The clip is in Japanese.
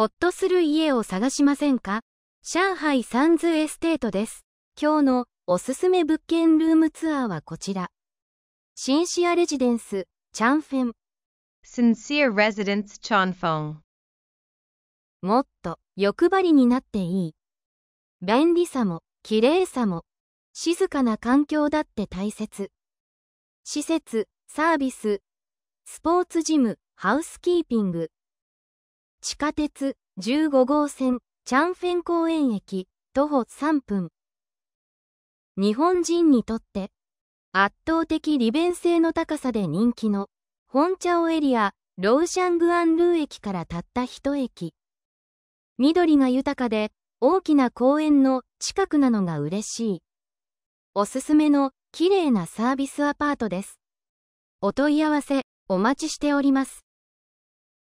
ほっとする家を探しませんか上海サンズエステートです。今日のおすすめ物件ルームツアーはこちら。シンシアレジデンス、チャンフェン。Sincere Residence c h a n f e もっと欲張りになっていい。便利さも、綺麗さも、静かな環境だって大切。施設、サービス、スポーツジム、ハウスキーピング、地下鉄15号線チャンフェン公園駅徒歩3分日本人にとって圧倒的利便性の高さで人気の本茶オエリアローシャングアンルー駅からたった1駅緑が豊かで大きな公園の近くなのが嬉しいおすすめの綺麗なサービスアパートですお問い合わせお待ちしております